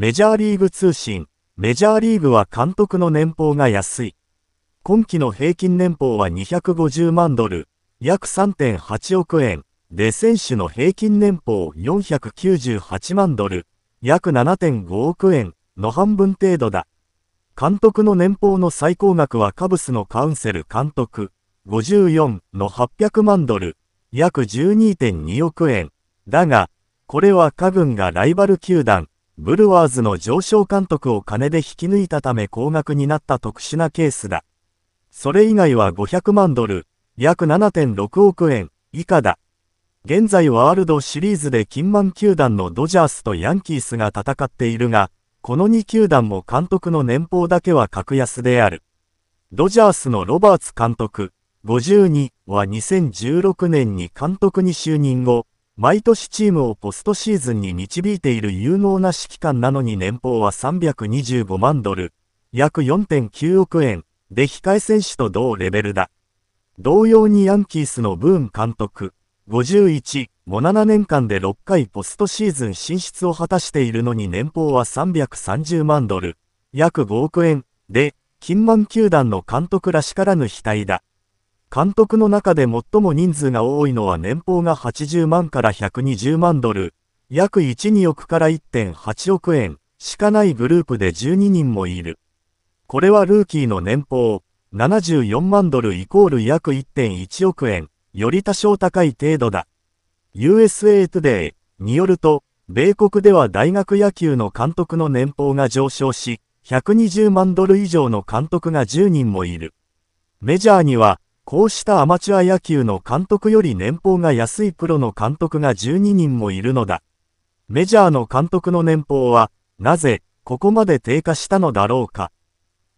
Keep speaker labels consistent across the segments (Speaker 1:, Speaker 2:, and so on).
Speaker 1: メジャーリーグ通信、メジャーリーグは監督の年俸が安い。今季の平均年俸は250万ドル、約3.8億円、で選手の平均年俸498万ドル、約7.5億円の半分程度だ。監督の年俸の最高額はカブスのカウンセル監督、54の800万ドル、約12.2億円。だが、これは家軍がライバル球団、ブルワーズの上昇監督を金で引き抜いたため高額になった特殊なケースだ。それ以外は500万ドル、約7.6億円以下だ。現在ワールドシリーズで金満球団のドジャースとヤンキースが戦っているが、この2球団も監督の年俸だけは格安である。ドジャースのロバーツ監督、52は2016年に監督に就任後、毎年チームをポストシーズンに導いている有能な指揮官なのに年俸は325万ドル、約4.9億円で控え選手と同レベルだ。同様にヤンキースのブーン監督、51も7年間で6回ポストシーズン進出を果たしているのに年俸は330万ドル、約5億円で、金満球団の監督らしからぬ額だ。監督の中で最も人数が多いのは年俸が80万から120万ドル、約12億から1.8億円しかないグループで12人もいる。これはルーキーの年俸74万ドルイコール約1.1億円、より多少高い程度だ。USA Today によると、米国では大学野球の監督の年俸が上昇し、120万ドル以上の監督が10人もいる。メジャーには、こうしたアマチュア野球の監督より年俸が安いプロの監督が12人もいるのだ。メジャーの監督の年俸は、なぜ、ここまで低下したのだろうか。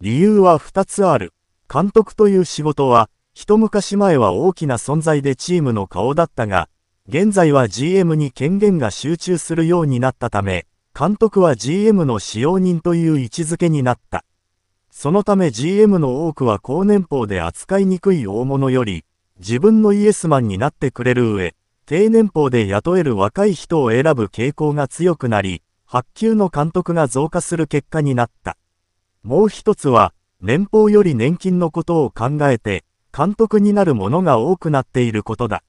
Speaker 1: 理由は2つある。監督という仕事は、一昔前は大きな存在でチームの顔だったが、現在は GM に権限が集中するようになったため、監督は GM の使用人という位置づけになった。そのため GM の多くは高年俸で扱いにくい大物より、自分のイエスマンになってくれる上、低年俸で雇える若い人を選ぶ傾向が強くなり、発給の監督が増加する結果になった。もう一つは、年俸より年金のことを考えて、監督になるものが多くなっていることだ。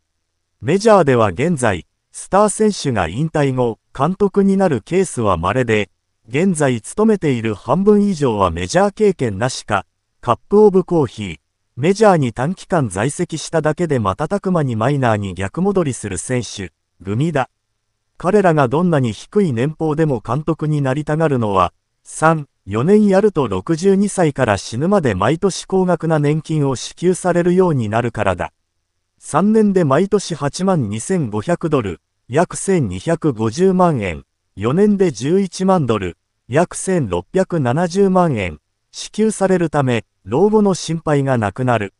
Speaker 1: メジャーでは現在、スター選手が引退後、監督になるケースは稀で、現在勤めている半分以上はメジャー経験なしか、カップオブコーヒー、メジャーに短期間在籍しただけで瞬く間にマイナーに逆戻りする選手、グミだ。彼らがどんなに低い年俸でも監督になりたがるのは、3、4年やると62歳から死ぬまで毎年高額な年金を支給されるようになるからだ。3年で毎年8万2500ドル、約1250万円。4年で11万ドル、約1670万円、支給されるため、老後の心配がなくなる。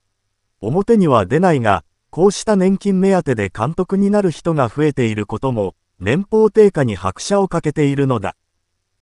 Speaker 1: 表には出ないが、こうした年金目当てで監督になる人が増えていることも、年俸低下に拍車をかけているのだ。